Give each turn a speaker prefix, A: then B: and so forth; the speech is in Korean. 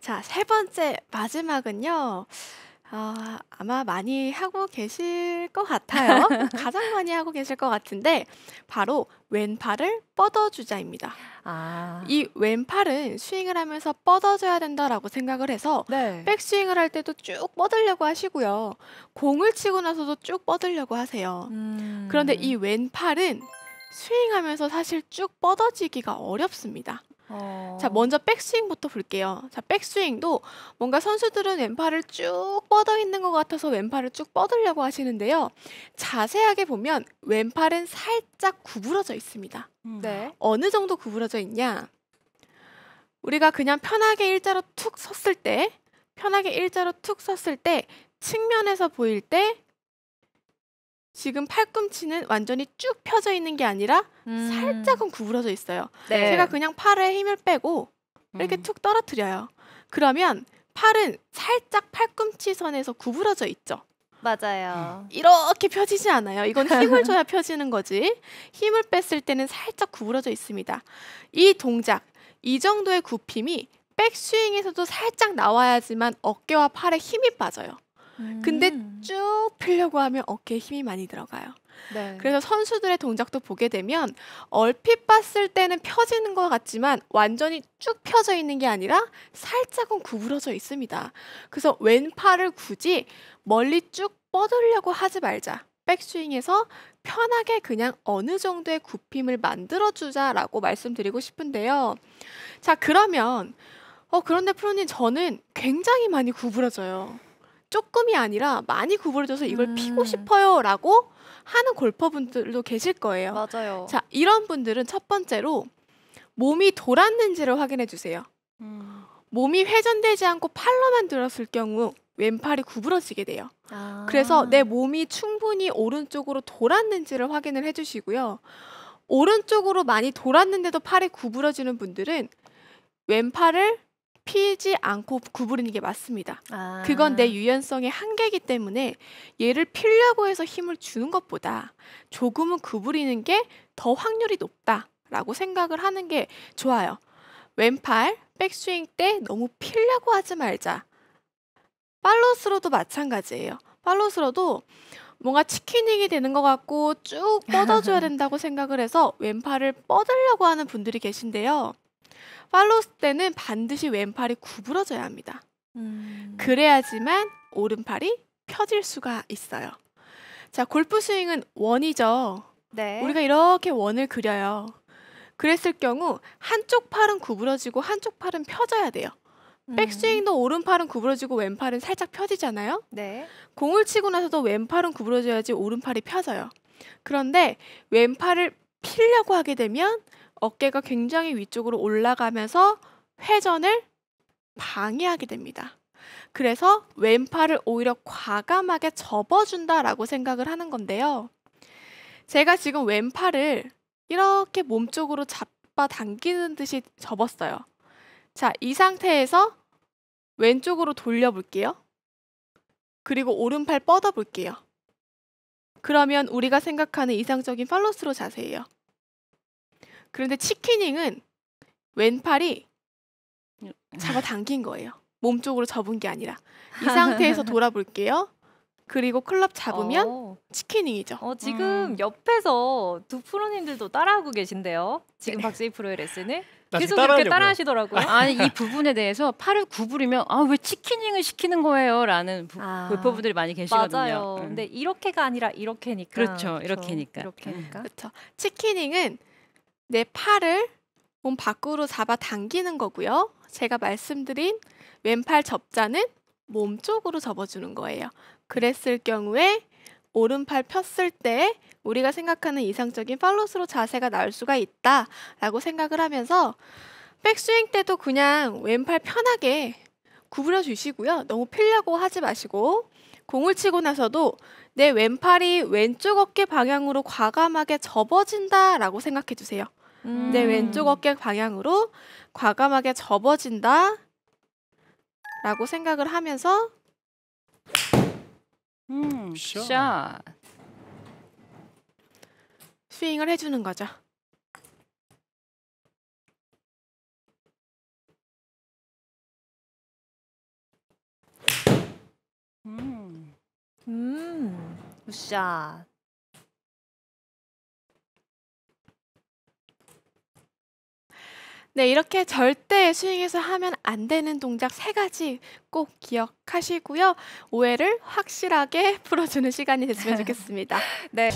A: 자, 세 번째 마지막은요. 어, 아마 많이 하고 계실 것 같아요. 가장 많이 하고 계실 것 같은데 바로 왼팔을 뻗어주자입니다. 아. 이 왼팔은 스윙을 하면서 뻗어줘야 된다라고 생각을 해서 네. 백스윙을 할 때도 쭉 뻗으려고 하시고요. 공을 치고 나서도 쭉 뻗으려고 하세요. 음. 그런데 이 왼팔은 스윙하면서 사실 쭉 뻗어지기가 어렵습니다. 자, 어. 먼저 백스윙부터 볼게요. 자, 백스윙도 뭔가 선수들은 왼팔을 쭉 뻗어 있는 것 같아서 왼팔을 쭉 뻗으려고 하시는데요. 자세하게 보면 왼팔은 살짝 구부러져 있습니다. 음. 네. 어느 정도 구부러져 있냐? 우리가 그냥 편하게 일자로 툭 섰을 때, 편하게 일자로 툭 섰을 때, 측면에서 보일 때 지금 팔꿈치는 완전히 쭉 펴져 있는 게 아니라 음. 살짝은 구부러져 있어요. 네. 제가 그냥 팔에 힘을 빼고 이렇게 음. 툭 떨어뜨려요. 그러면 팔은 살짝 팔꿈치 선에서 구부러져 있죠. 맞아요. 음. 이렇게 펴지지 않아요. 이건 힘을 줘야 펴지는 거지. 힘을 뺐을 때는 살짝 구부러져 있습니다. 이 동작, 이 정도의 굽힘이 백스윙에서도 살짝 나와야지만 어깨와 팔에 힘이 빠져요. 근데 음. 쭉 펴려고 하면 어깨에 힘이 많이 들어가요. 네. 그래서 선수들의 동작도 보게 되면 얼핏 봤을 때는 펴지는 것 같지만 완전히 쭉 펴져 있는 게 아니라 살짝은 구부러져 있습니다. 그래서 왼팔을 굳이 멀리 쭉 뻗으려고 하지 말자. 백스윙에서 편하게 그냥 어느 정도의 굽힘을 만들어주자라고 말씀드리고 싶은데요. 자, 그러면, 어, 그런데 프로님, 저는 굉장히 많이 구부러져요. 조금이 아니라 많이 구부려져서 이걸 음. 피고 싶어요라고 하는 골퍼분들도 계실 거예요. 맞아요. 자, 이런 분들은 첫 번째로 몸이 돌았는지를 확인해 주세요. 음. 몸이 회전되지 않고 팔로만 들었을 경우 왼팔이 구부러지게 돼요. 아. 그래서 내 몸이 충분히 오른쪽으로 돌았는지를 확인을 해 주시고요. 오른쪽으로 많이 돌았는데도 팔이 구부러지는 분들은 왼팔을 피지 않고 구부리는 게 맞습니다. 아. 그건 내 유연성의 한계이기 때문에 얘를 피려고 해서 힘을 주는 것보다 조금은 구부리는 게 더 확률이 높다라고 생각을 하는 게 좋아요. 왼팔 백스윙 때 너무 피려고 하지 말자. 팔로스로도 마찬가지예요. 팔로스로도 뭔가 치킨이기 되는 것 같고 쭉 뻗어줘야 된다고 생각을 해서 왼팔을 뻗으려고 하는 분들이 계신데요. 팔로스 때는 반드시 왼팔이 구부러져야 합니다. 음. 그래야지만 오른팔이 펴질 수가 있어요. 자, 골프 스윙은 원이죠. 네. 우리가 이렇게 원을 그려요. 그랬을 경우 한쪽 팔은 구부러지고 한쪽 팔은 펴져야 돼요. 음. 백스윙도 오른팔은 구부러지고 왼팔은 살짝 펴지잖아요. 네. 공을 치고 나서도 왼팔은 구부러져야지 오른팔이 펴져요. 그런데 왼팔을 피려고 하게 되면 어깨가 굉장히 위쪽으로 올라가면서 회전을 방해하게 됩니다. 그래서 왼팔을 오히려 과감하게 접어준다라고 생각을 하는 건데요. 제가 지금 왼팔을 이렇게 몸쪽으로 잡아당기는 듯이 접었어요. 자, 이 상태에서 왼쪽으로 돌려볼게요. 그리고 오른팔 뻗어볼게요. 그러면 우리가 생각하는 이상적인 팔로스로 자세예요. 그런데 치키닝은 왼팔이 잡아당긴 거예요. 몸 쪽으로 접은 게 아니라 이 상태에서 돌아볼게요. 그리고 클럽 잡으면 오. 어. 치키닝이죠. 어, 지금 음. 옆에서 두 프로님들도 따라하고 계신데요. 지금 네 박세희 프로의 레슨을 계속 그렇게 따라하시더라고요. 아니 이 부분에 대해서 팔을 구부리면 아 왜 치키닝을 시키는 거예요라는 아. 골퍼분들이 많이 계시거든요. 맞아요. 음. 근데 이렇게가 아니라 이렇게니까. 그렇죠. 그렇죠. 이렇게니까. 이렇게니까. 음. 그렇죠. 치키닝은 내 팔을 몸 밖으로 잡아 당기는 거고요. 제가 말씀드린 왼팔 접자는 몸 쪽으로 접어주는 거예요. 그랬을 경우에 오른팔 폈을 때 우리가 생각하는 이상적인 팔로스로 자세가 나올 수가 있다라고 생각을 하면서 백스윙 때도 그냥 왼팔 편하게 구부려 주시고요. 너무 필려고 하지 마시고 공을 치고 나서도 내 왼팔이 왼쪽 어깨 방향으로 과감하게 접어진다라고 생각해 주세요. 음. 내 왼쪽 어깨 방향으로 과감하게 접어진다. 라고 생각을 하면서 음, 샷. 스윙을 해주는 거죠. 굿샷. 네, 이렇게 절대 스윙에서 하면 안 되는 동작 세 가지 꼭 기억하시고요. 오해를 확실하게 풀어주는 시간이 됐으면 좋겠습니다. 네.